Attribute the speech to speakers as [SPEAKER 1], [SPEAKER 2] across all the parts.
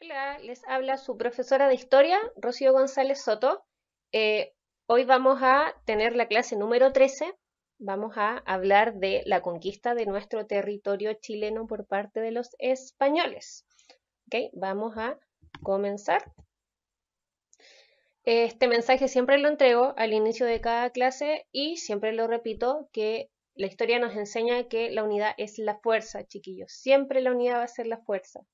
[SPEAKER 1] Hola, les habla su profesora de historia, Rocío González Soto. Eh, hoy vamos a tener la clase número 13. Vamos a hablar de la conquista de nuestro territorio chileno por parte de los españoles. Okay, vamos a comenzar. Este mensaje siempre lo entrego al inicio de cada clase y siempre lo repito que la historia nos enseña que la unidad es la fuerza, chiquillos. Siempre la unidad va a ser la fuerza.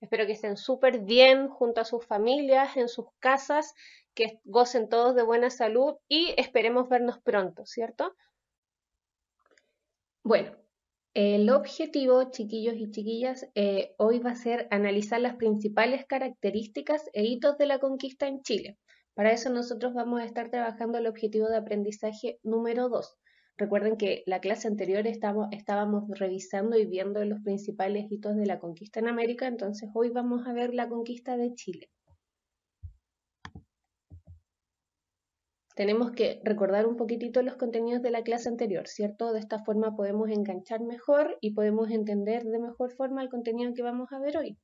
[SPEAKER 1] Espero que estén súper bien junto a sus familias, en sus casas, que gocen todos de buena salud y esperemos vernos pronto, ¿cierto? Bueno, el objetivo, chiquillos y chiquillas, eh, hoy va a ser analizar las principales características e hitos de la conquista en Chile. Para eso nosotros vamos a estar trabajando el objetivo de aprendizaje número 2, Recuerden que la clase anterior estábamos revisando y viendo los principales hitos de la conquista en América, entonces hoy vamos a ver la conquista de Chile. Tenemos que recordar un poquitito los contenidos de la clase anterior, ¿cierto? De esta forma podemos enganchar mejor y podemos entender de mejor forma el contenido que vamos a ver hoy.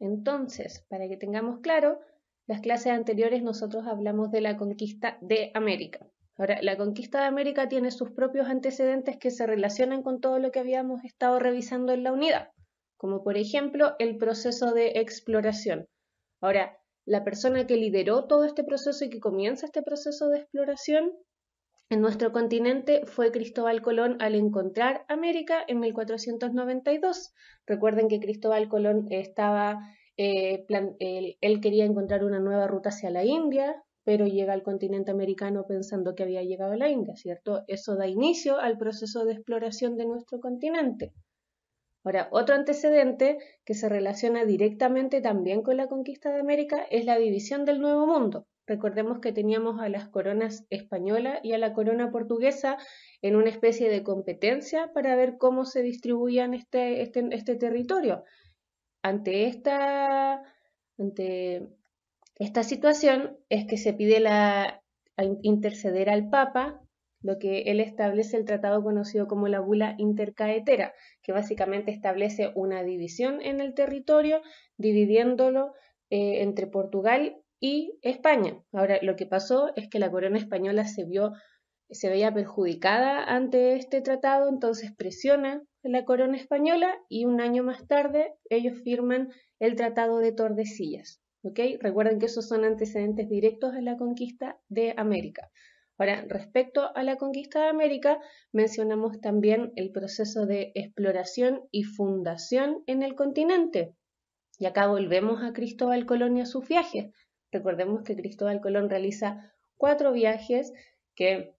[SPEAKER 1] Entonces, para que tengamos claro, las clases anteriores nosotros hablamos de la conquista de América. Ahora, la conquista de América tiene sus propios antecedentes que se relacionan con todo lo que habíamos estado revisando en la unidad, como por ejemplo el proceso de exploración. Ahora, la persona que lideró todo este proceso y que comienza este proceso de exploración en nuestro continente fue Cristóbal Colón al encontrar América en 1492. Recuerden que Cristóbal Colón estaba, eh, él, quería encontrar una nueva ruta hacia la India, pero llega al continente americano pensando que había llegado a la India, ¿cierto? Eso da inicio al proceso de exploración de nuestro continente. Ahora, otro antecedente que se relaciona directamente también con la conquista de América es la división del Nuevo Mundo. Recordemos que teníamos a las coronas española y a la corona portuguesa en una especie de competencia para ver cómo se distribuían este, este, este territorio. Ante esta, ante esta situación es que se pide la, a interceder al Papa, lo que él establece el tratado conocido como la bula intercaetera, que básicamente establece una división en el territorio, dividiéndolo eh, entre Portugal y España. Ahora, lo que pasó es que la corona española se vio se veía perjudicada ante este tratado, entonces presiona la corona española y un año más tarde ellos firman el Tratado de Tordesillas. Recuerden que esos son antecedentes directos de la conquista de América. Ahora, respecto a la conquista de América, mencionamos también el proceso de exploración y fundación en el continente. Y acá volvemos a Cristóbal Colón y a sus viajes. Recordemos que Cristóbal Colón realiza cuatro viajes que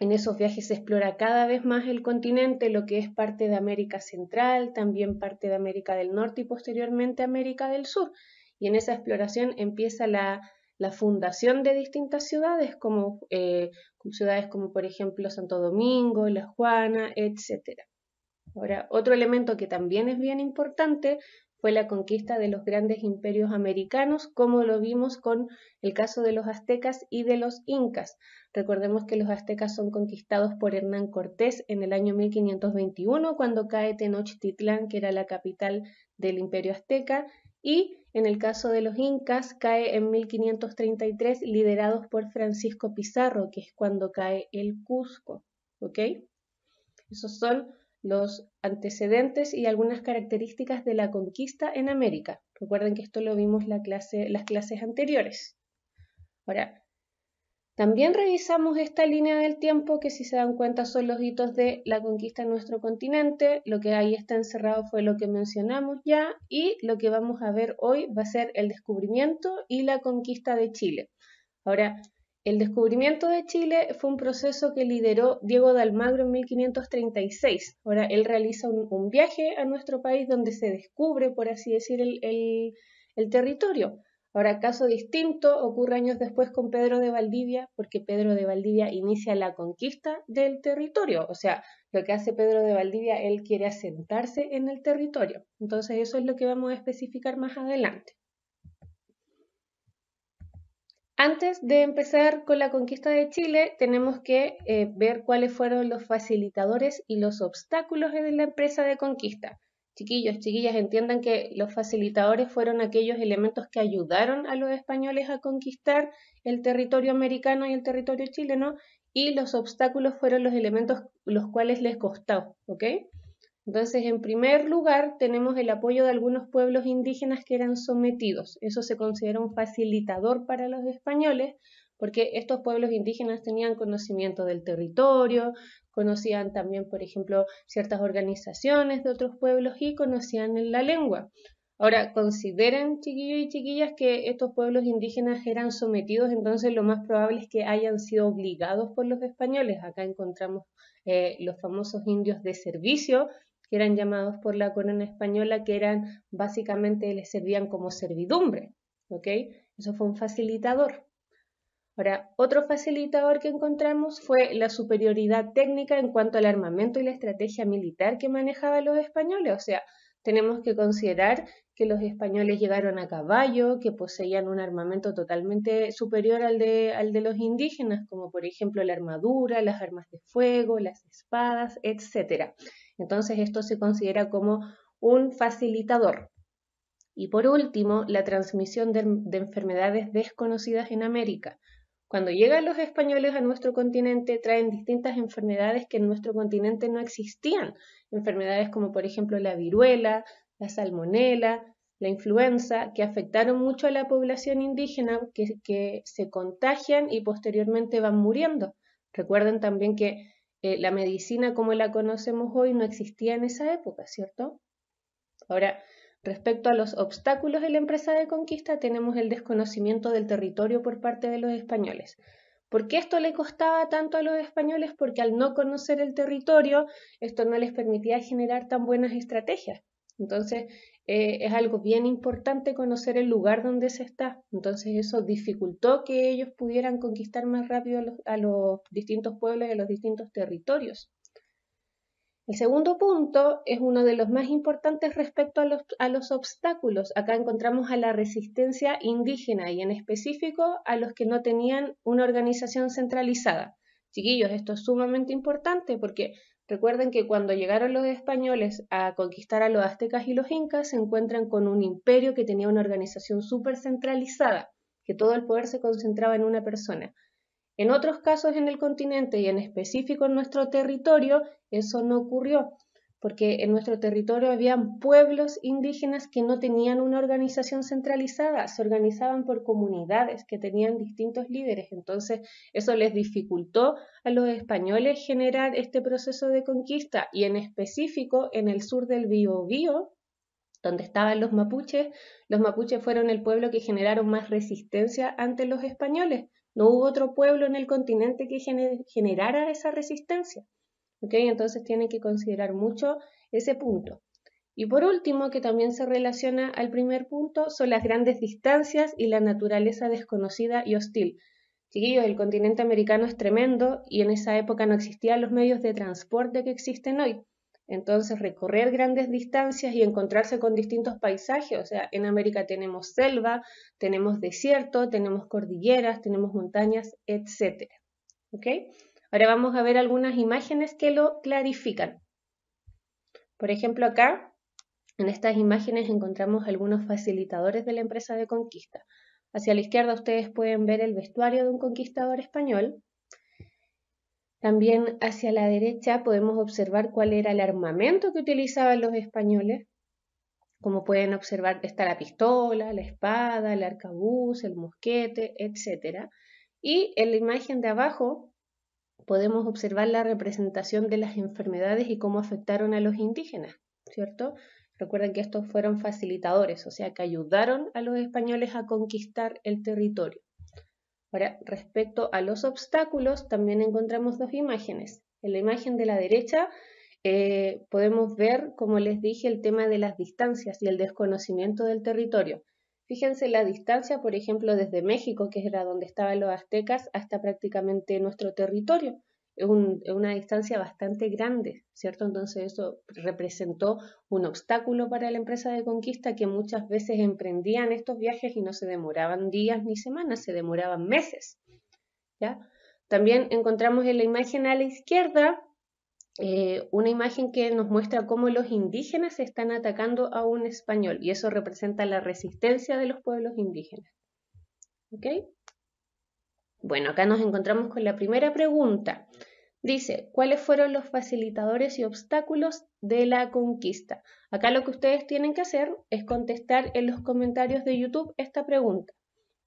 [SPEAKER 1] en esos viajes se explora cada vez más el continente, lo que es parte de América Central, también parte de América del Norte y posteriormente América del Sur y en esa exploración empieza la, fundación de distintas ciudades, eh, como ciudades como por ejemplo Santo Domingo, La Juana, etc. Ahora, otro elemento que también es bien importante fue la conquista de los grandes imperios americanos, como lo vimos con el caso de los aztecas y de los incas. Recordemos que los aztecas son conquistados por Hernán Cortés en el año 1521, cuando cae Tenochtitlán, que era la capital del imperio azteca, y en el caso de los incas, cae en 1533 liderados por Francisco Pizarro, que es cuando cae el Cusco. ¿Ok? Esos son los antecedentes y algunas características de la conquista en América. Recuerden que esto lo vimos la clase, las clases anteriores. Ahora, también revisamos esta línea del tiempo que si se dan cuenta son los hitos de la conquista de nuestro continente, lo que ahí está encerrado fue lo que mencionamos ya y lo que vamos a ver hoy va a ser el descubrimiento y la conquista de Chile. Ahora, el descubrimiento de Chile fue un proceso que lideró Diego de Almagro en 1536. Ahora, él realiza un, viaje a nuestro país donde se descubre, por así decir, el territorio. Ahora, caso distinto ocurre años después con Pedro de Valdivia, porque Pedro de Valdivia inicia la conquista del territorio. O sea, lo que hace Pedro de Valdivia, él quiere asentarse en el territorio. Entonces, eso es lo que vamos a especificar más adelante. Antes de empezar con la conquista de Chile, tenemos que eh, ver cuáles fueron los facilitadores y los obstáculos en la empresa de conquista. Chiquillos, chiquillas, entiendan que los facilitadores fueron aquellos elementos que ayudaron a los españoles a conquistar el territorio americano y el territorio chileno y los obstáculos fueron los elementos los cuales les costó, ¿ok? Entonces, en primer lugar, tenemos el apoyo de algunos pueblos indígenas que eran sometidos. Eso se considera un facilitador para los españoles porque estos pueblos indígenas tenían conocimiento del territorio, conocían también, por ejemplo, ciertas organizaciones de otros pueblos y conocían la lengua. Ahora, consideren, chiquillos y chiquillas, que estos pueblos indígenas eran sometidos, entonces lo más probable es que hayan sido obligados por los españoles. Acá encontramos eh, los famosos indios de servicio, que eran llamados por la corona española, que eran básicamente les servían como servidumbre. ¿ok? Eso fue un facilitador. Ahora, otro facilitador que encontramos fue la superioridad técnica en cuanto al armamento y la estrategia militar que manejaban los españoles. O sea, tenemos que considerar que los españoles llegaron a caballo, que poseían un armamento totalmente superior al de, al de los indígenas, como por ejemplo la armadura, las armas de fuego, las espadas, etc. Entonces esto se considera como un facilitador. Y por último, la transmisión de enfermedades desconocidas en América. Cuando llegan los españoles a nuestro continente, traen distintas enfermedades que en nuestro continente no existían. Enfermedades como, por ejemplo, la viruela, la salmonela, la influenza, que afectaron mucho a la población indígena, que, se contagian y posteriormente van muriendo. Recuerden también que eh, la medicina como la conocemos hoy no existía en esa época, ¿cierto? Ahora, Respecto a los obstáculos de la empresa de conquista, tenemos el desconocimiento del territorio por parte de los españoles. ¿Por qué esto le costaba tanto a los españoles? Porque al no conocer el territorio, esto no les permitía generar tan buenas estrategias. Entonces, eh, es algo bien importante conocer el lugar donde se está. Entonces, eso dificultó que ellos pudieran conquistar más rápido a los, a los distintos pueblos y a los distintos territorios. El segundo punto es uno de los más importantes respecto a los, obstáculos. Acá encontramos a la resistencia indígena y en específico a los que no tenían una organización centralizada. Chiquillos, esto es sumamente importante porque recuerden que cuando llegaron los españoles a conquistar a los aztecas y los incas se encuentran con un imperio que tenía una organización súper centralizada, que todo el poder se concentraba en una persona. En otros casos en el continente y en específico en nuestro territorio, eso no ocurrió, porque en nuestro territorio habían pueblos indígenas que no tenían una organización centralizada, se organizaban por comunidades que tenían distintos líderes, entonces eso les dificultó a los españoles generar este proceso de conquista y en específico en el sur del Biobío, donde estaban los mapuches, los mapuches fueron el pueblo que generaron más resistencia ante los españoles, no hubo otro pueblo en el continente que generara esa resistencia. Entonces tienen que considerar mucho ese punto. Y por último, que también se relaciona al primer punto, son las grandes distancias y la naturaleza desconocida y hostil. Chiquillos, el continente americano es tremendo y en esa época no existían los medios de transporte que existen hoy. Entonces, recorrer grandes distancias y encontrarse con distintos paisajes. O sea, en América tenemos selva, tenemos desierto, tenemos cordilleras, tenemos montañas, etc. ¿Ok? Ahora vamos a ver algunas imágenes que lo clarifican. Por ejemplo, acá, en estas imágenes encontramos algunos facilitadores de la empresa de conquista. Hacia la izquierda ustedes pueden ver el vestuario de un conquistador español, también hacia la derecha podemos observar cuál era el armamento que utilizaban los españoles. Como pueden observar, está la pistola, la espada, el arcabuz, el mosquete, etc. Y en la imagen de abajo podemos observar la representación de las enfermedades y cómo afectaron a los indígenas, ¿cierto? Recuerden que estos fueron facilitadores, o sea, que ayudaron a los españoles a conquistar el territorio. Ahora, respecto a los obstáculos, también encontramos dos imágenes. En la imagen de la derecha eh, podemos ver, como les dije, el tema de las distancias y el desconocimiento del territorio. Fíjense la distancia, por ejemplo, desde México, que era donde estaban los aztecas, hasta prácticamente nuestro territorio. Es una distancia bastante grande, ¿cierto? Entonces eso representó un obstáculo para la empresa de conquista que muchas veces emprendían estos viajes y no se demoraban días ni semanas, se demoraban meses, ¿ya? También encontramos en la imagen a la izquierda eh, una imagen que nos muestra cómo los indígenas están atacando a un español y eso representa la resistencia de los pueblos indígenas. ¿Ok? Bueno, acá nos encontramos con la primera pregunta. Dice, ¿cuáles fueron los facilitadores y obstáculos de la conquista? Acá lo que ustedes tienen que hacer es contestar en los comentarios de YouTube esta pregunta.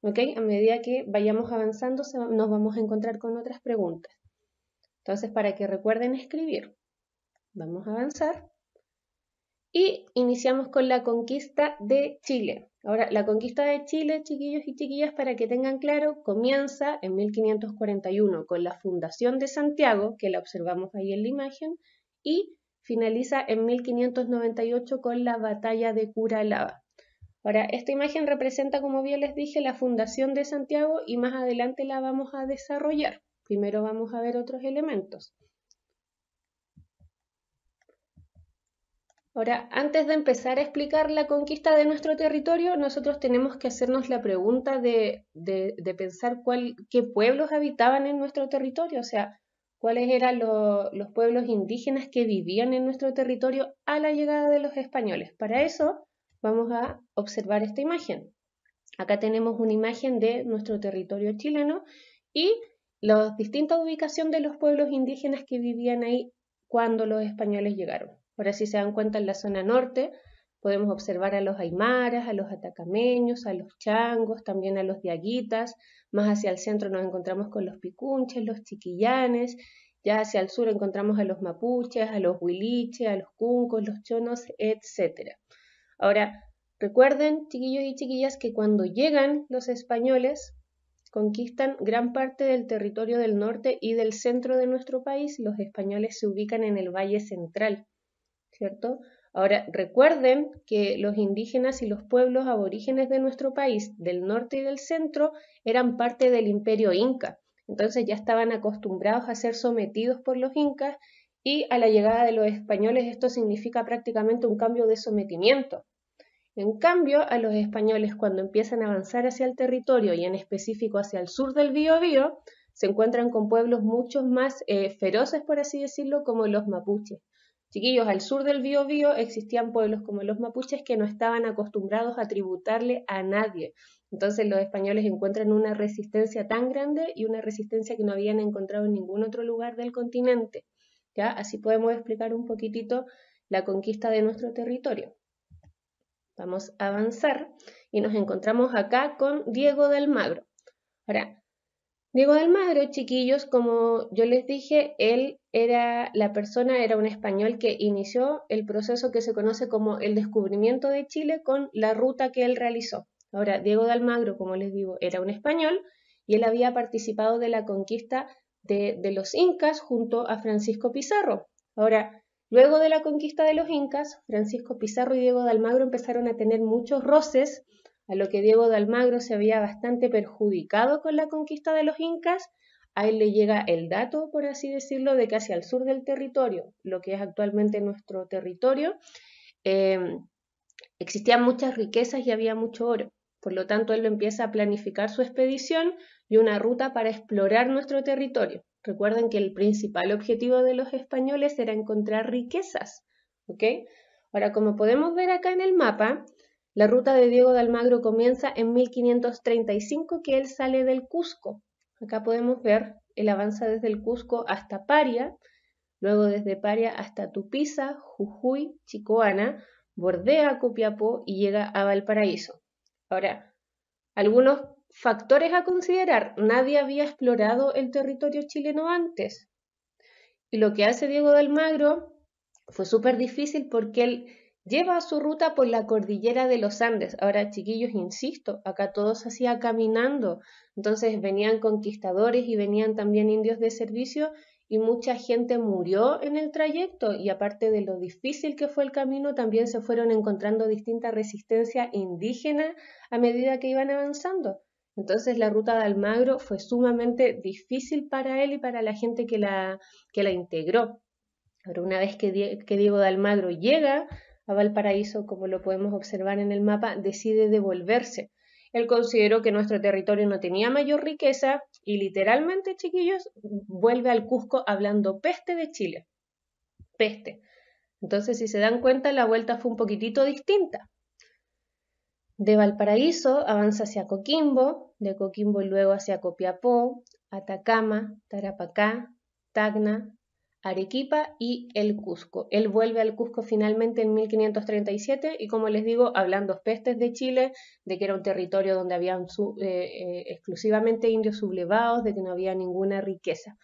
[SPEAKER 1] A medida que vayamos avanzando nos vamos a encontrar con otras preguntas. Entonces, para que recuerden escribir, vamos a avanzar. Y iniciamos con la conquista de Chile. Ahora, la conquista de Chile, chiquillos y chiquillas, para que tengan claro, comienza en 1541 con la fundación de Santiago, que la observamos ahí en la imagen, y finaliza en 1598 con la batalla de Curalaba. Ahora, esta imagen representa, como bien les dije, la fundación de Santiago y más adelante la vamos a desarrollar. Primero vamos a ver otros elementos. Ahora, antes de empezar a explicar la conquista de nuestro territorio, nosotros tenemos que hacernos la pregunta de, pensar qué pueblos habitaban en nuestro territorio, o sea, cuáles eran los pueblos indígenas que vivían en nuestro territorio a la llegada de los españoles. Para eso vamos a observar esta imagen. Acá tenemos una imagen de nuestro territorio chileno y la distinta ubicación de los pueblos indígenas que vivían ahí cuando los españoles llegaron. Ahora, si se dan cuenta, en la zona norte podemos observar a los aymaras, a los atacameños, a los changos, también a los diaguitas. Más hacia el centro nos encontramos con los picunches, los chiquillanes. Ya hacia el sur encontramos a los mapuches, a los huiliches, a los cuncos, los chonos, etc. Ahora, recuerden, chiquillos y chiquillas, que cuando llegan los españoles, conquistan gran parte del territorio del norte y del centro de nuestro país. Los españoles se ubican en el Valle Central. ¿cierto? Ahora, recuerden que los indígenas y los pueblos aborígenes de nuestro país, del norte y del centro, eran parte del imperio inca. Entonces ya estaban acostumbrados a ser sometidos por los incas y a la llegada de los españoles esto significa prácticamente un cambio de sometimiento. En cambio, a los españoles cuando empiezan a avanzar hacia el territorio y en específico hacia el sur del Bío, se encuentran con pueblos mucho más eh, feroces, por así decirlo, como los mapuches. Chiquillos, al sur del Biobío existían pueblos como los mapuches que no estaban acostumbrados a tributarle a nadie. Entonces los españoles encuentran una resistencia tan grande y una resistencia que no habían encontrado en ningún otro lugar del continente. ¿Ya? Así podemos explicar un poquitito la conquista de nuestro territorio. Vamos a avanzar y nos encontramos acá con Diego del Magro. Ahora, Diego de Almagro, chiquillos, como yo les dije, él era la persona, era un español que inició el proceso que se conoce como el descubrimiento de Chile con la ruta que él realizó. Ahora, Diego de Almagro, como les digo, era un español y él había participado de la conquista de, los incas junto a Francisco Pizarro. Ahora, luego de la conquista de los incas, Francisco Pizarro y Diego de Almagro empezaron a tener muchos roces a lo que Diego de Almagro se había bastante perjudicado con la conquista de los incas, ahí le llega el dato, por así decirlo, de que hacia el sur del territorio, lo que es actualmente nuestro territorio, em, existían muchas riquezas y había mucho oro. Por lo tanto, él empieza a planificar su expedición y una ruta para explorar nuestro territorio. Recuerden que el principal objetivo de los españoles era encontrar riquezas. Ahora, como podemos ver acá en el mapa, la ruta de Diego de Almagro comienza en 1535 que él sale del Cusco. Acá podemos ver, él avanza desde el Cusco hasta Paria, luego desde Paria hasta Tupiza, Jujuy, Chicoana, bordea Copiapó y llega a Valparaíso. Ahora, algunos factores a considerar. Nadie había explorado el territorio chileno antes. Y lo que hace Diego de Almagro fue súper difícil porque él lleva su ruta por la cordillera de los Andes. Ahora, chiquillos, insisto, acá todos se hacía caminando. Entonces venían conquistadores y venían también indios de servicio y mucha gente murió en el trayecto y aparte de lo difícil que fue el camino, también se fueron encontrando distinta resistencia indígena a medida que iban avanzando. Entonces la ruta de Almagro fue sumamente difícil para él y para la gente que la, que la integró. Pero una vez que Diego de Almagro llega a Valparaíso, como lo podemos observar en el mapa, decide devolverse. Él consideró que nuestro territorio no tenía mayor riqueza y literalmente, chiquillos, vuelve al Cusco hablando peste de Chile. Peste. Entonces, si se dan cuenta, la vuelta fue un poquitito distinta. De Valparaíso avanza hacia Coquimbo, de Coquimbo luego hacia Copiapó, Atacama, Tarapacá, Tacna, Arequipa y el Cusco. Él vuelve al Cusco finalmente en 1537 y como les digo, hablando pestes de Chile, de que era un territorio donde había eh, eh, exclusivamente indios sublevados, de que no había ninguna riqueza.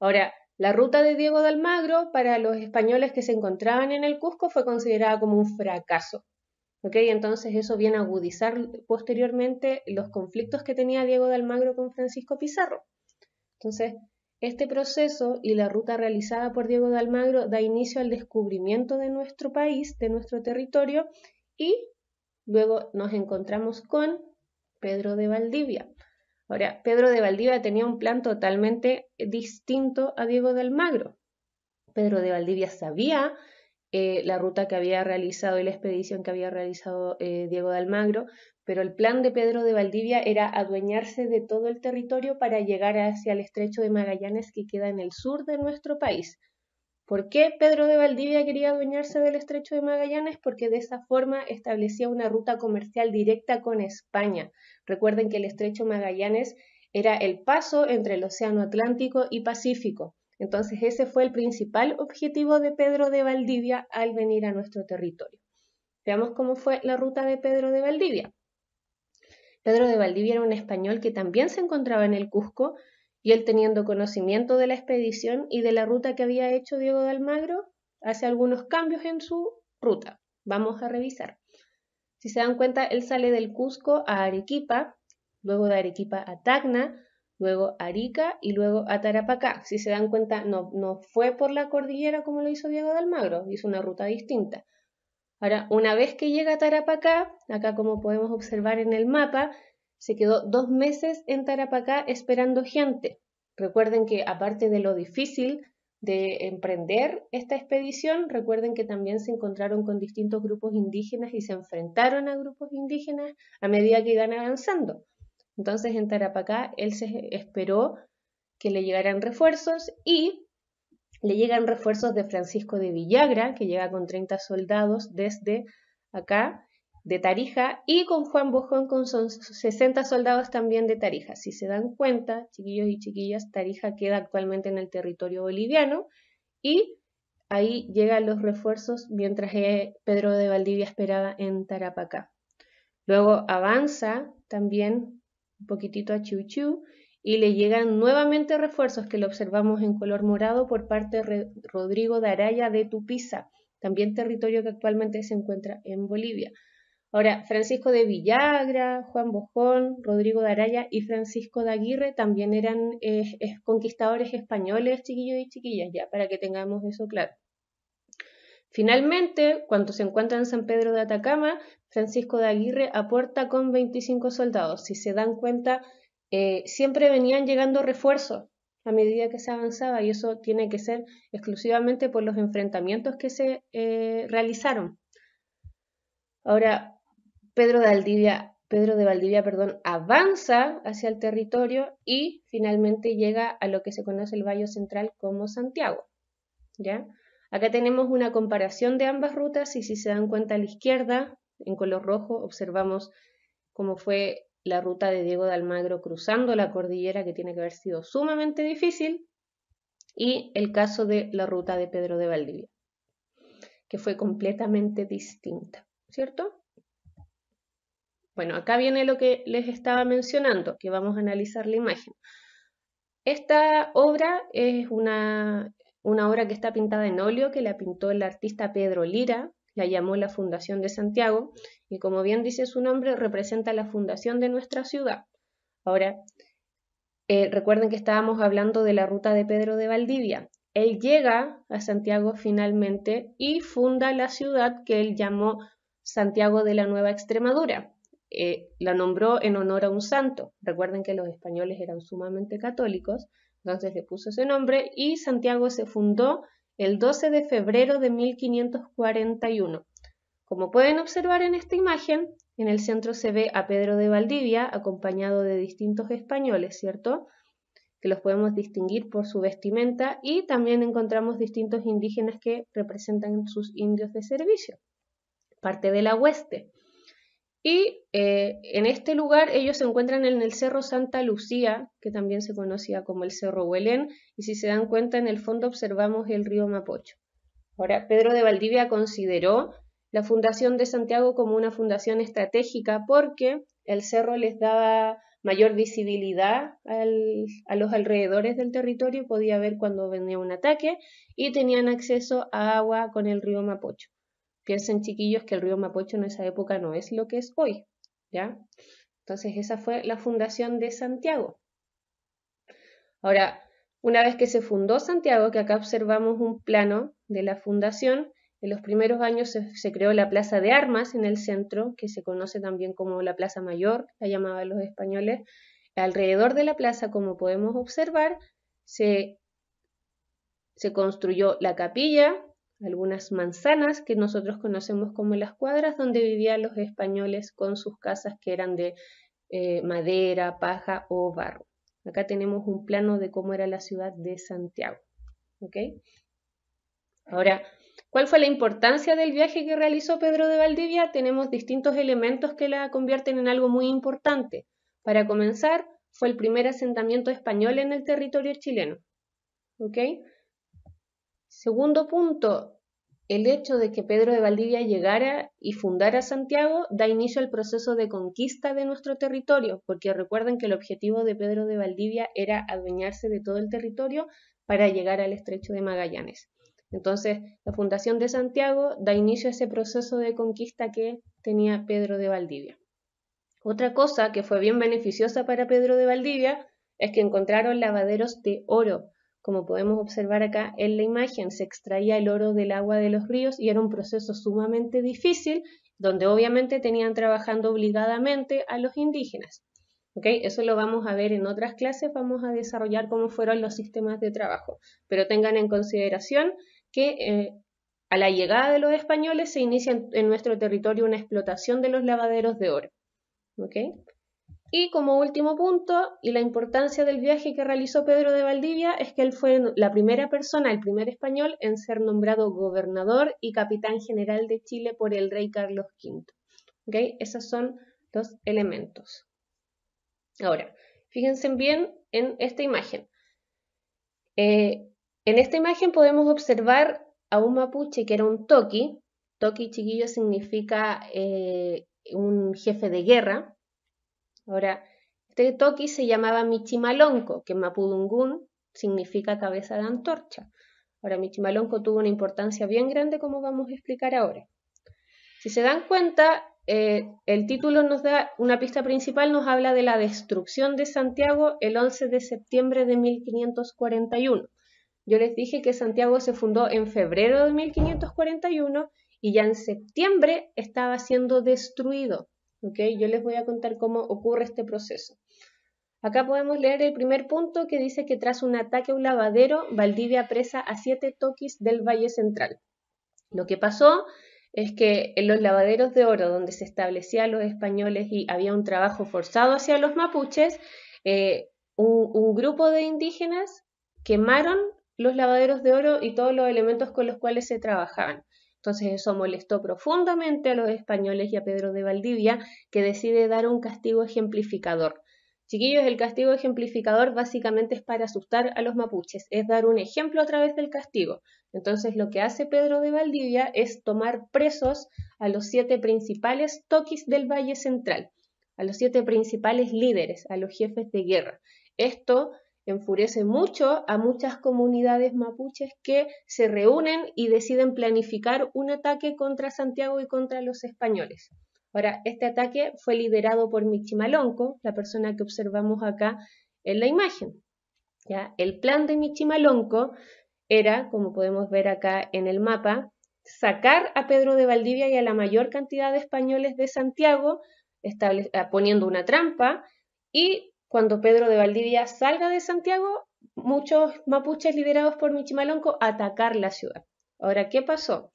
[SPEAKER 1] Ahora, la ruta de Diego de Almagro para los españoles que se encontraban en el Cusco fue considerada como un fracaso. ¿ok? Entonces eso viene a agudizar posteriormente los conflictos que tenía Diego de Almagro con Francisco Pizarro. Entonces, este proceso y la ruta realizada por Diego de Almagro da inicio al descubrimiento de nuestro país, de nuestro territorio, y luego nos encontramos con Pedro de Valdivia. Ahora, Pedro de Valdivia tenía un plan totalmente distinto a Diego de Almagro. Pedro de Valdivia sabía eh, la ruta que había realizado y la expedición que había realizado eh, Diego de Almagro, pero el plan de Pedro de Valdivia era adueñarse de todo el territorio para llegar hacia el estrecho de Magallanes que queda en el sur de nuestro país. ¿Por qué Pedro de Valdivia quería adueñarse del estrecho de Magallanes? Porque de esa forma establecía una ruta comercial directa con España. Recuerden que el estrecho Magallanes era el paso entre el Océano Atlántico y Pacífico. Entonces ese fue el principal objetivo de Pedro de Valdivia al venir a nuestro territorio. Veamos cómo fue la ruta de Pedro de Valdivia. Pedro de Valdivia era un español que también se encontraba en el Cusco, y él teniendo conocimiento de la expedición y de la ruta que había hecho Diego de Almagro, hace algunos cambios en su ruta. Vamos a revisar. Si se dan cuenta, él sale del Cusco a Arequipa, luego de Arequipa a Tacna, luego a Arica y luego a Tarapacá. Si se dan cuenta, no, no fue por la cordillera como lo hizo Diego de Almagro, hizo una ruta distinta. Ahora, una vez que llega a Tarapacá, acá como podemos observar en el mapa, se quedó dos meses en Tarapacá esperando gente. Recuerden que aparte de lo difícil de emprender esta expedición, recuerden que también se encontraron con distintos grupos indígenas y se enfrentaron a grupos indígenas a medida que iban avanzando. Entonces en Tarapacá él se esperó que le llegaran refuerzos y le llegan refuerzos de Francisco de Villagra, que llega con 30 soldados desde acá, de Tarija, y con Juan Bojón con 60 soldados también de Tarija. Si se dan cuenta, chiquillos y chiquillas, Tarija queda actualmente en el territorio boliviano y ahí llegan los refuerzos mientras Pedro de Valdivia esperaba en Tarapacá. Luego avanza también un poquitito a Chuchú, y le llegan nuevamente refuerzos que lo observamos en color morado por parte de Rodrigo de Araya de Tupiza, también territorio que actualmente se encuentra en Bolivia. Ahora, Francisco de Villagra, Juan Bojón, Rodrigo de Araya y Francisco de Aguirre también eran eh, conquistadores españoles, chiquillos y chiquillas, ya para que tengamos eso claro. Finalmente, cuando se encuentra en San Pedro de Atacama, Francisco de Aguirre aporta con 25 soldados. Si se dan cuenta, eh, siempre venían llegando refuerzos a medida que se avanzaba y eso tiene que ser exclusivamente por los enfrentamientos que se eh, realizaron. Ahora, Pedro de Pedro de Valdivia, perdón, avanza hacia el territorio y finalmente llega a lo que se conoce el Valle Central como Santiago. ¿ya? Acá tenemos una comparación de ambas rutas y si se dan cuenta a la izquierda, en color rojo, observamos cómo fue la ruta de Diego de Almagro cruzando la cordillera, que tiene que haber sido sumamente difícil, y el caso de la ruta de Pedro de Valdivia, que fue completamente distinta, ¿cierto? Bueno, acá viene lo que les estaba mencionando, que vamos a analizar la imagen. Esta obra es una, una obra que está pintada en óleo, que la pintó el artista Pedro Lira, la llamó la Fundación de Santiago y como bien dice su nombre, representa la fundación de nuestra ciudad. Ahora, eh, recuerden que estábamos hablando de la ruta de Pedro de Valdivia. Él llega a Santiago finalmente y funda la ciudad que él llamó Santiago de la Nueva Extremadura. Eh, la nombró en honor a un santo. Recuerden que los españoles eran sumamente católicos, entonces le puso ese nombre y Santiago se fundó el 12 de febrero de 1541. Como pueden observar en esta imagen, en el centro se ve a Pedro de Valdivia acompañado de distintos españoles, ¿cierto? Que los podemos distinguir por su vestimenta y también encontramos distintos indígenas que representan sus indios de servicio, parte de la hueste. Y eh, en este lugar ellos se encuentran en el Cerro Santa Lucía, que también se conocía como el Cerro Huelén, y si se dan cuenta en el fondo observamos el río Mapocho. Ahora, Pedro de Valdivia consideró la fundación de Santiago como una fundación estratégica porque el cerro les daba mayor visibilidad a los alrededores del territorio, podía ver cuando venía un ataque y tenían acceso a agua con el río Mapocho. Piensen, chiquillos, que el río Mapocho en esa época no es lo que es hoy, ¿ya? Entonces, esa fue la fundación de Santiago. Ahora, una vez que se fundó Santiago, que acá observamos un plano de la fundación, en los primeros años se, creó la Plaza de Armas en el centro, que se conoce también como la Plaza Mayor, la llamaban los españoles. Alrededor de la plaza, como podemos observar, se, se construyó la capilla, algunas manzanas que nosotros conocemos como las cuadras, donde vivían los españoles con sus casas que eran de eh, madera, paja o barro. Acá tenemos un plano de cómo era la ciudad de Santiago. ¿ok? Ahora, ¿cuál fue la importancia del viaje que realizó Pedro de Valdivia? Tenemos distintos elementos que la convierten en algo muy importante. Para comenzar, fue el primer asentamiento español en el territorio chileno. ¿Ok? Segundo punto, el hecho de que Pedro de Valdivia llegara y fundara Santiago da inicio al proceso de conquista de nuestro territorio, porque recuerden que el objetivo de Pedro de Valdivia era adueñarse de todo el territorio para llegar al estrecho de Magallanes. Entonces, la fundación de Santiago da inicio a ese proceso de conquista que tenía Pedro de Valdivia. Otra cosa que fue bien beneficiosa para Pedro de Valdivia es que encontraron lavaderos de oro, como podemos observar acá en la imagen, se extraía el oro del agua de los ríos y era un proceso sumamente difícil, donde obviamente tenían trabajando obligadamente a los indígenas. Eso lo vamos a ver en otras clases, vamos a desarrollar cómo fueron los sistemas de trabajo, pero tengan en consideración que eh, a la llegada de los españoles se inicia en, nuestro territorio una explotación de los lavaderos de oro. Y como último punto, y la importancia del viaje que realizó Pedro de Valdivia es que él fue la primera persona, el primer español, en ser nombrado gobernador y capitán general de Chile por el rey Carlos V. Esos son los elementos. Ahora, fíjense bien en esta imagen. Eh, en esta imagen podemos observar a un mapuche que era un toqui. Toqui chiquillo significa eh, un jefe de guerra, Ahora, este toki se llamaba Michimalonco, que en Mapudungún significa cabeza de antorcha. Ahora, Michimalonco tuvo una importancia bien grande, como vamos a explicar ahora. Si se dan cuenta, eh, el título nos da una pista principal, nos habla de la destrucción de Santiago el 11 de septiembre de 1541. Yo les dije que Santiago se fundó en febrero de 1541 y ya en septiembre estaba siendo destruido. Yo les voy a contar cómo ocurre este proceso. Acá podemos leer el primer punto que dice que tras un ataque a un lavadero, Valdivia presa a siete toquis del Valle Central. Lo que pasó es que en los lavaderos de oro donde se establecían los españoles y había un trabajo forzado hacia los mapuches, eh, un grupo de indígenas quemaron los lavaderos de oro y todos los elementos con los cuales se trabajaban. Entonces eso molestó profundamente a los españoles y a Pedro de Valdivia, que decide dar un castigo ejemplificador. Chiquillos, el castigo ejemplificador básicamente es para asustar a los mapuches, es dar un ejemplo a través del castigo. Entonces lo que hace Pedro de Valdivia es tomar presos a los siete principales toquis del Valle Central, a los siete principales líderes, a los jefes de guerra. Esto enfurece mucho a muchas comunidades mapuches que se reúnen y deciden planificar un ataque contra Santiago y contra los españoles. Ahora, este ataque fue liderado por Michimalonco, la persona que observamos acá en la imagen. ¿ya? El plan de Michimalonco era, como podemos ver acá en el mapa, sacar a Pedro de Valdivia y a la mayor cantidad de españoles de Santiago, ah, poniendo una trampa, y cuando Pedro de Valdivia salga de Santiago, muchos mapuches liderados por Michimalonco atacar la ciudad. Ahora, ¿qué pasó?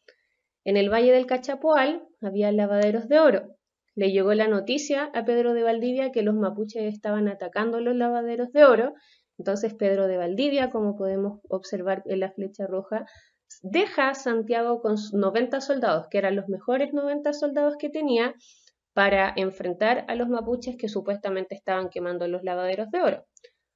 [SPEAKER 1] En el Valle del Cachapoal había lavaderos de oro. Le llegó la noticia a Pedro de Valdivia que los mapuches estaban atacando los lavaderos de oro. Entonces Pedro de Valdivia, como podemos observar en la flecha roja, deja a Santiago con 90 soldados, que eran los mejores 90 soldados que tenía, para enfrentar a los mapuches que supuestamente estaban quemando los lavaderos de oro.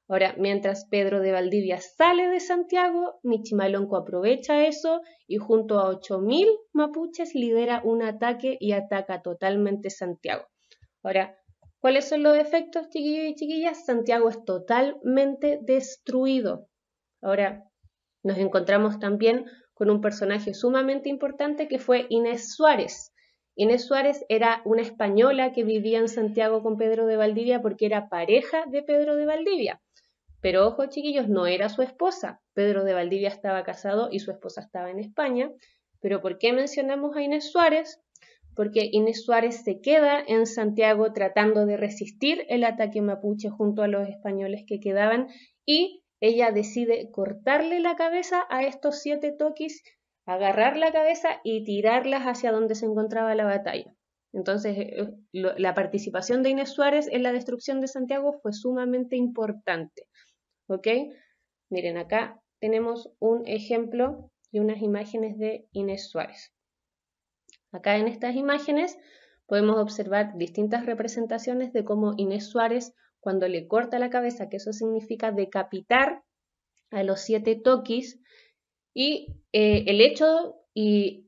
[SPEAKER 1] Ahora, mientras Pedro de Valdivia sale de Santiago, Michimalonco aprovecha eso y junto a 8.000 mapuches lidera un ataque y ataca totalmente Santiago. Ahora, ¿cuáles son los efectos, chiquillos y chiquillas? Santiago es totalmente destruido. Ahora, nos encontramos también con un personaje sumamente importante que fue Inés Suárez. Inés Suárez era una española que vivía en Santiago con Pedro de Valdivia porque era pareja de Pedro de Valdivia. Pero ojo, chiquillos, no era su esposa. Pedro de Valdivia estaba casado y su esposa estaba en España. Pero ¿por qué mencionamos a Inés Suárez? Porque Inés Suárez se queda en Santiago tratando de resistir el ataque mapuche junto a los españoles que quedaban y ella decide cortarle la cabeza a estos siete toquis agarrar la cabeza y tirarlas hacia donde se encontraba la batalla. Entonces, eh, eh, la participación de Inés Suárez en la destrucción de Santiago fue sumamente importante. ¿Ok? Miren, acá tenemos un ejemplo y unas imágenes de Inés Suárez. Acá en estas imágenes podemos observar distintas representaciones de cómo Inés Suárez, cuando le corta la cabeza, que eso significa decapitar a los siete toquis, y eh, el hecho y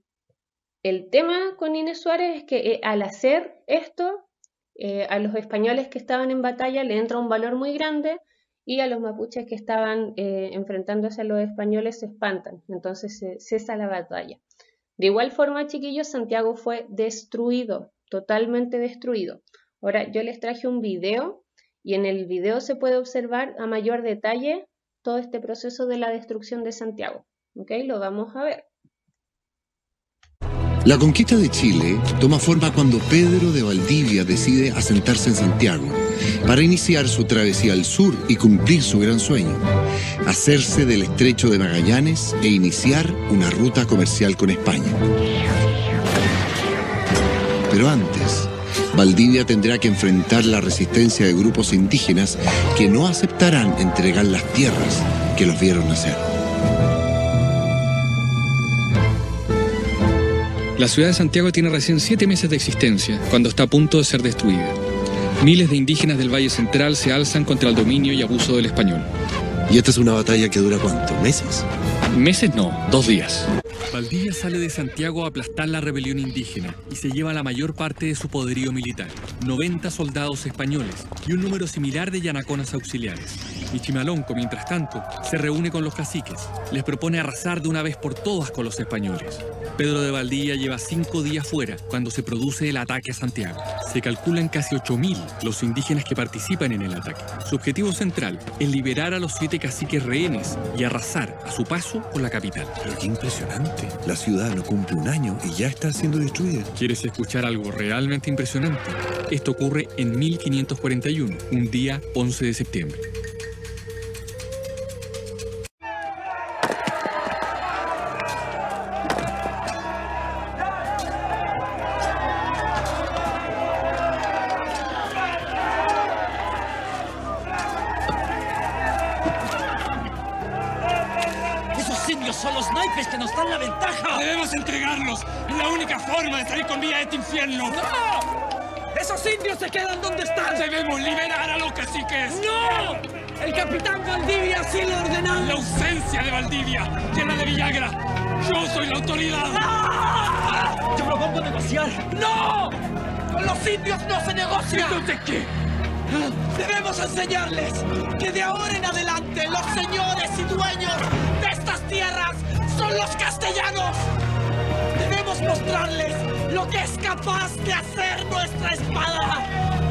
[SPEAKER 1] el tema con Inés Suárez es que eh, al hacer esto, eh, a los españoles que estaban en batalla le entra un valor muy grande y a los mapuches que estaban enfrentándose a los españoles se espantan. Entonces cesa la batalla. De igual forma, chiquillos, Santiago fue destruido, totalmente destruido. Ahora, yo les traje un video y en el video se puede observar a mayor detalle todo este proceso de la destrucción de Santiago. ¿Ok? Lo vamos a ver.
[SPEAKER 2] La conquista de Chile toma forma cuando Pedro de Valdivia decide asentarse en Santiago para iniciar su travesía al sur y cumplir su gran sueño, hacerse del estrecho de Magallanes e iniciar una ruta comercial con España. Pero antes, Valdivia tendrá que enfrentar la resistencia de grupos indígenas que no aceptarán entregar las tierras que los vieron hacer. La ciudad de Santiago tiene recién siete meses de existencia, cuando está a punto de ser destruida. Miles de indígenas del Valle Central se alzan contra el dominio y abuso del español. ¿Y esta es una batalla que dura cuánto? ¿Meses? Meses no, dos días. Valdivia sale de Santiago a aplastar la rebelión indígena y se lleva la mayor parte de su poderío militar, 90 soldados españoles y un número similar de yanaconas auxiliares. Michimalonco, mientras tanto, se reúne con los caciques, les propone arrasar de una vez por todas con los españoles. Pedro de Valdivia lleva cinco días fuera cuando se produce el ataque a Santiago. Se calculan casi 8.000 los indígenas que participan en el ataque. Su objetivo central es liberar a los siete caciques rehenes y arrasar a su paso por la capital. Pero qué impresionante. La ciudad no cumple un año y ya está siendo destruida. ¿Quieres escuchar algo realmente impresionante? Esto ocurre en 1541, un día 11 de septiembre. que de ahora en adelante los señores y dueños de estas tierras son los castellanos. Debemos mostrarles lo que es capaz de hacer nuestra espada.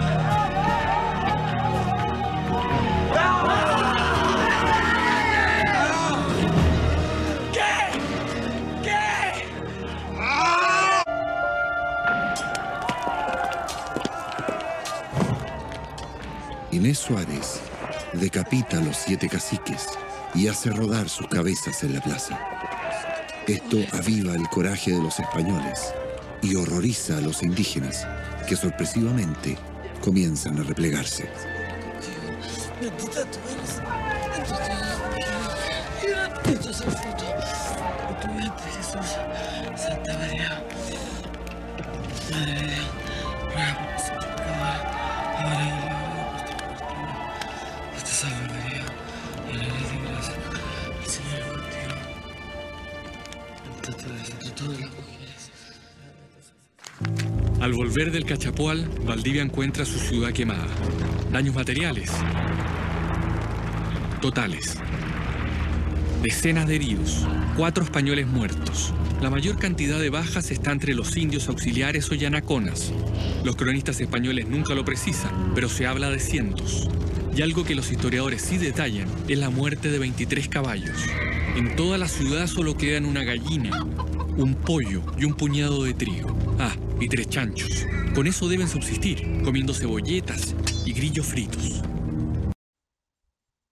[SPEAKER 2] Inés Suárez decapita a los siete caciques y hace rodar sus cabezas en la plaza. Esto aviva el coraje de los españoles y horroriza a los indígenas, que sorpresivamente comienzan a replegarse. verde del Cachapoal, Valdivia encuentra su ciudad quemada. Daños materiales. Totales. Decenas de heridos, cuatro españoles muertos. La mayor cantidad de bajas está entre los indios auxiliares o yanaconas. Los cronistas españoles nunca lo precisan, pero se habla de cientos. Y algo que los historiadores sí detallan es la muerte de 23 caballos. En toda la ciudad solo quedan una gallina, un pollo y un puñado de trigo. Ah, y tres chanchos. Con eso deben subsistir, comiendo cebolletas y grillos fritos.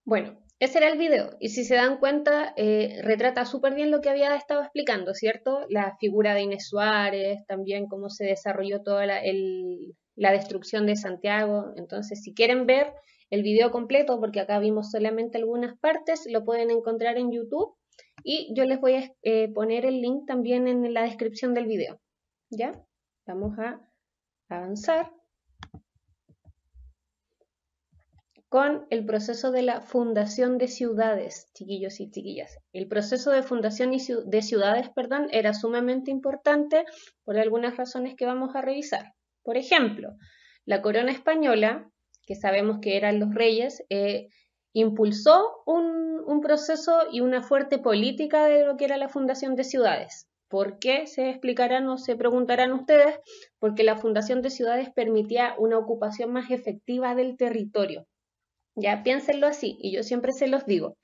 [SPEAKER 1] Bueno, ese era el video y si se dan cuenta eh, retrata súper bien lo que había estado explicando, ¿cierto? La figura de Inés Suárez, también cómo se desarrolló toda la, destrucción de Santiago. Entonces, si quieren ver el video completo, porque acá vimos solamente algunas partes, lo pueden encontrar en YouTube y yo les voy a eh, poner el link también en la descripción del video. ¿Ya? Vamos a avanzar con el proceso de la fundación de ciudades, chiquillos y chiquillas. El proceso de fundación de ciudades, perdón, era sumamente importante por algunas razones que vamos a revisar. Por ejemplo, la corona española, que sabemos que eran los reyes, eh, impulsó un, proceso y una fuerte política de lo que era la fundación de ciudades. ¿Por qué? Se explicarán o se preguntarán ustedes, porque la fundación de ciudades permitía una ocupación más efectiva del territorio. Ya piénsenlo así, y yo siempre se los digo.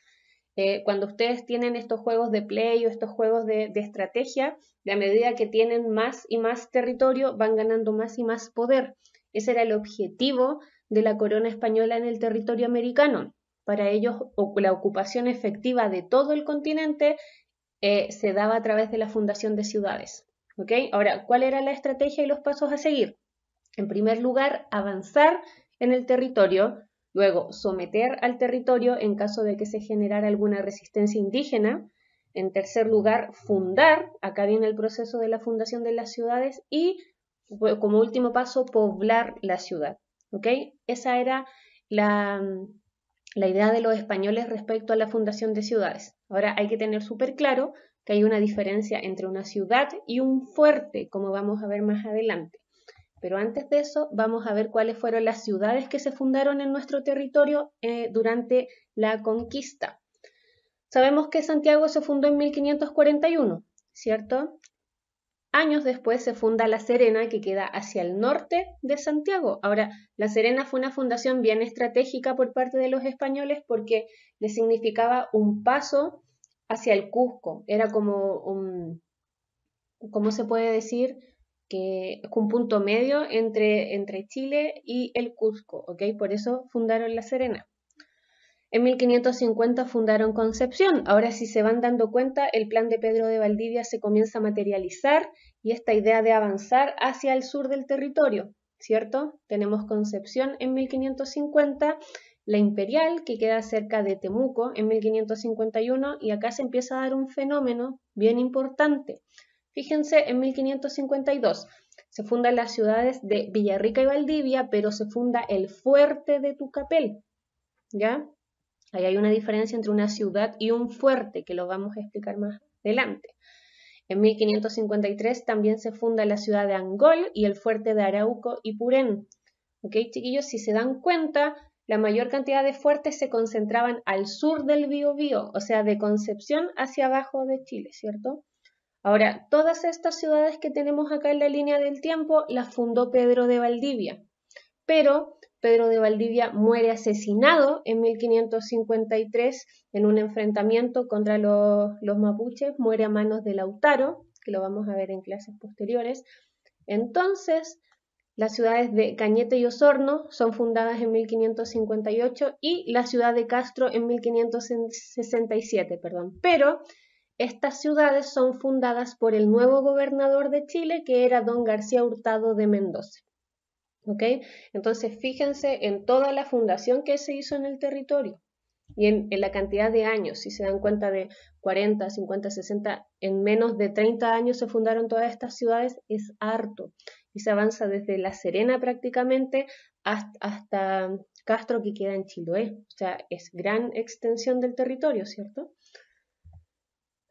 [SPEAKER 1] Eh, cuando ustedes tienen estos juegos de play o estos juegos de, estrategia, a medida que tienen más y más territorio, van ganando más y más poder. Ese era el objetivo de la corona española en el territorio americano. Para ellos, la ocupación efectiva de todo el continente eh, se daba a través de la fundación de ciudades. ¿ok? Ahora, ¿cuál era la estrategia y los pasos a seguir? En primer lugar, avanzar en el territorio, luego someter al territorio en caso de que se generara alguna resistencia indígena, en tercer lugar, fundar, acá viene el proceso de la fundación de las ciudades y como último paso, poblar la ciudad. ¿ok? Esa era la, la idea de los españoles respecto a la fundación de ciudades. Ahora hay que tener súper claro que hay una diferencia entre una ciudad y un fuerte, como vamos a ver más adelante. Pero antes de eso, vamos a ver cuáles fueron las ciudades que se fundaron en nuestro territorio eh, durante la conquista. Sabemos que Santiago se fundó en 1541, ¿cierto? Años después se funda La Serena, que queda hacia el norte de Santiago. Ahora, La Serena fue una fundación bien estratégica por parte de los españoles porque le significaba un paso hacia el Cusco. Era como un, ¿cómo se puede decir? Que un punto medio entre, entre Chile y el Cusco, ¿ok? Por eso fundaron La Serena. En 1550 fundaron Concepción. Ahora, si se van dando cuenta, el plan de Pedro de Valdivia se comienza a materializar y esta idea de avanzar hacia el sur del territorio, ¿cierto? Tenemos Concepción en 1550, la imperial que queda cerca de Temuco en 1551 y acá se empieza a dar un fenómeno bien importante. Fíjense, en 1552 se fundan las ciudades de Villarrica y Valdivia, pero se funda el fuerte de Tucapel, ¿ya? Ahí hay una diferencia entre una ciudad y un fuerte, que lo vamos a explicar más adelante. En 1553 también se funda la ciudad de Angol y el fuerte de Arauco y Purén. ¿Ok, chiquillos? Si se dan cuenta, la mayor cantidad de fuertes se concentraban al sur del Biobío, o sea, de Concepción hacia abajo de Chile, ¿cierto? Ahora, todas estas ciudades que tenemos acá en la línea del tiempo las fundó Pedro de Valdivia, pero Pedro de Valdivia muere asesinado en 1553 en un enfrentamiento contra los, mapuches, muere a manos de Lautaro, que lo vamos a ver en clases posteriores. Entonces, las ciudades de Cañete y Osorno son fundadas en 1558 y la ciudad de Castro en 1567, perdón. Pero estas ciudades son fundadas por el nuevo gobernador de Chile, que era don García Hurtado de Mendoza. ¿Ok? Entonces, fíjense en toda la fundación que se hizo en el territorio y en, la cantidad de años. Si se dan cuenta de 40, 50, 60, en menos de 30 años se fundaron todas estas ciudades, es harto. Y se avanza desde La Serena prácticamente hasta Castro que queda en Chiloé. O sea, es gran extensión del territorio, ¿cierto?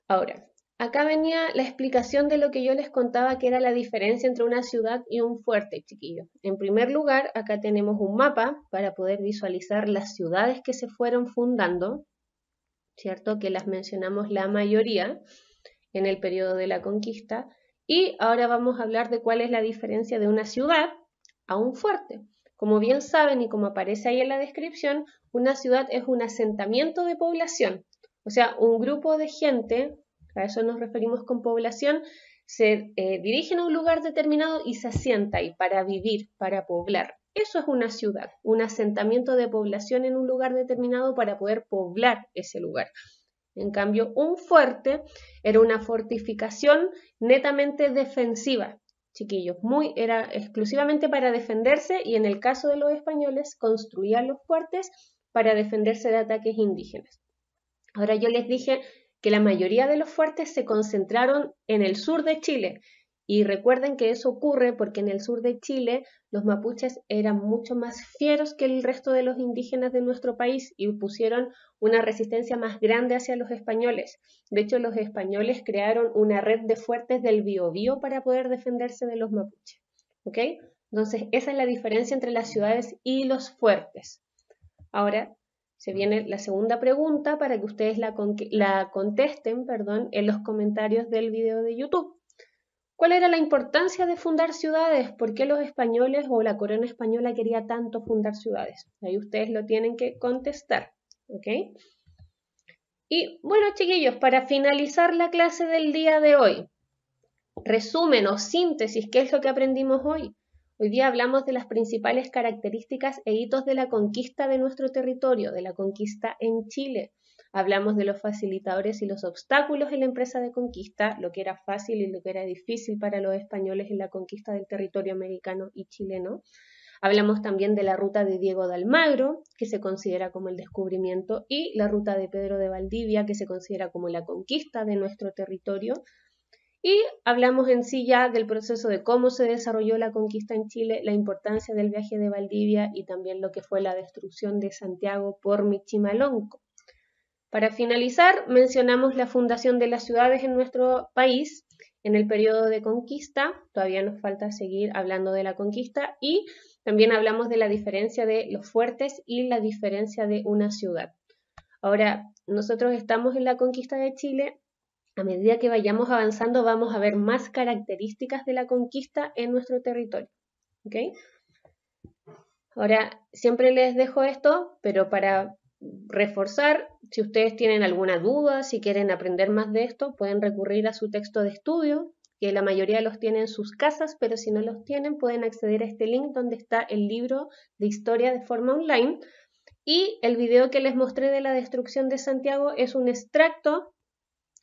[SPEAKER 1] Ahora, Acá venía la explicación de lo que yo les contaba que era la diferencia entre una ciudad y un fuerte, chiquillos. En primer lugar, acá tenemos un mapa para poder visualizar las ciudades que se fueron fundando, ¿cierto? Que las mencionamos la mayoría en el periodo de la conquista. Y ahora vamos a hablar de cuál es la diferencia de una ciudad a un fuerte. Como bien saben y como aparece ahí en la descripción, una ciudad es un asentamiento de población, o sea, un grupo de gente a eso nos referimos con población, se dirige eh, dirigen a un lugar determinado y se asienta ahí para vivir, para poblar. Eso es una ciudad, un asentamiento de población en un lugar determinado para poder poblar ese lugar. En cambio, un fuerte era una fortificación netamente defensiva, chiquillos, muy era exclusivamente para defenderse y en el caso de los españoles construían los fuertes para defenderse de ataques indígenas. Ahora yo les dije que la mayoría de los fuertes se concentraron en el sur de Chile. Y recuerden que eso ocurre porque en el sur de Chile los mapuches eran mucho más fieros que el resto de los indígenas de nuestro país y pusieron una resistencia más grande hacia los españoles. De hecho, los españoles crearon una red de fuertes del Biobío para poder defenderse de los mapuches. ¿Ok? Entonces, esa es la diferencia entre las ciudades y los fuertes. Ahora, se viene la segunda pregunta para que ustedes la, contesten perdón, en los comentarios del video de YouTube. ¿Cuál era la importancia de fundar ciudades? ¿Por qué los españoles o la corona española quería tanto fundar ciudades? Ahí ustedes lo tienen que contestar. ¿Ok? Y bueno, chiquillos, para finalizar la clase del día de hoy, resumen o síntesis, ¿qué es lo que aprendimos hoy? Hoy día hablamos de las principales características e hitos de la conquista de nuestro territorio, de la conquista en Chile. Hablamos de los facilitadores y los obstáculos en la empresa de conquista, lo que era fácil y lo que era difícil para los españoles en la conquista del territorio americano y chileno. Hablamos también de la ruta de Diego de Almagro, que se considera como el descubrimiento, y la ruta de Pedro de Valdivia, que se considera como la conquista de nuestro territorio. Y hablamos en sí ya del proceso de cómo se desarrolló la conquista en Chile, la importancia del viaje de Valdivia y también lo que fue la destrucción de Santiago por Michimalonco. Para finalizar, mencionamos la fundación de las ciudades en nuestro país en el periodo de conquista, todavía nos falta seguir hablando de la conquista y también hablamos de la diferencia de los fuertes y la diferencia de una ciudad. Ahora, nosotros estamos en la conquista de Chile, a medida que vayamos avanzando vamos a ver más características de la conquista en nuestro territorio. Ahora, siempre les dejo esto, pero para reforzar, si ustedes tienen alguna duda, si quieren aprender más de esto, pueden recurrir a su texto de estudio, que la mayoría los tiene en sus casas, pero si no los tienen, pueden acceder a este link donde está el libro de historia de forma online. Y el video que les mostré de la destrucción de Santiago es un extracto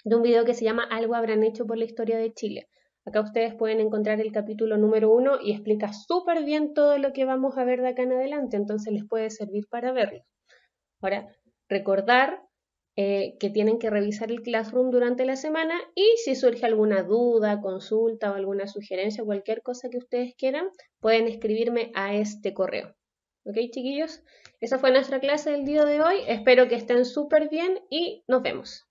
[SPEAKER 1] de un video que se llama Algo habrán hecho por la historia de Chile. Acá ustedes pueden encontrar el capítulo número uno y explica súper bien todo lo que vamos a ver de acá en adelante, entonces les puede servir para verlo. Ahora, recordar eh, que tienen que revisar el Classroom durante la semana y si surge alguna duda, consulta o alguna sugerencia, cualquier cosa que ustedes quieran, pueden escribirme a este correo. ¿Ok, chiquillos? Esa fue nuestra clase del día de hoy. Espero que estén súper bien y nos vemos.